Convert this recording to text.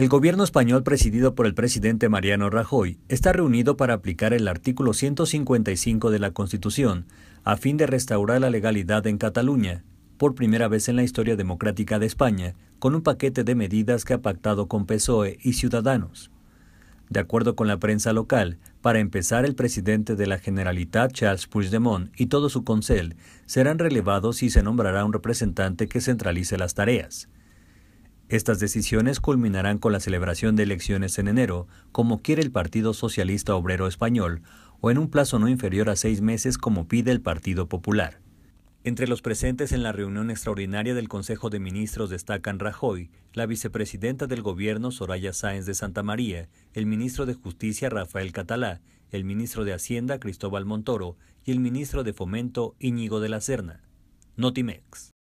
El gobierno español presidido por el presidente Mariano Rajoy está reunido para aplicar el artículo 155 de la Constitución a fin de restaurar la legalidad en Cataluña, por primera vez en la historia democrática de España, con un paquete de medidas que ha pactado con PSOE y Ciudadanos. De acuerdo con la prensa local, para empezar, el presidente de la Generalitat, Charles Puigdemont, y todo su consel serán relevados y se nombrará un representante que centralice las tareas. Estas decisiones culminarán con la celebración de elecciones en enero, como quiere el Partido Socialista Obrero Español, o en un plazo no inferior a seis meses como pide el Partido Popular. Entre los presentes en la reunión extraordinaria del Consejo de Ministros destacan Rajoy, la vicepresidenta del Gobierno Soraya Sáenz de Santa María, el ministro de Justicia Rafael Catalá, el ministro de Hacienda Cristóbal Montoro y el ministro de Fomento Íñigo de la Serna. Notimex.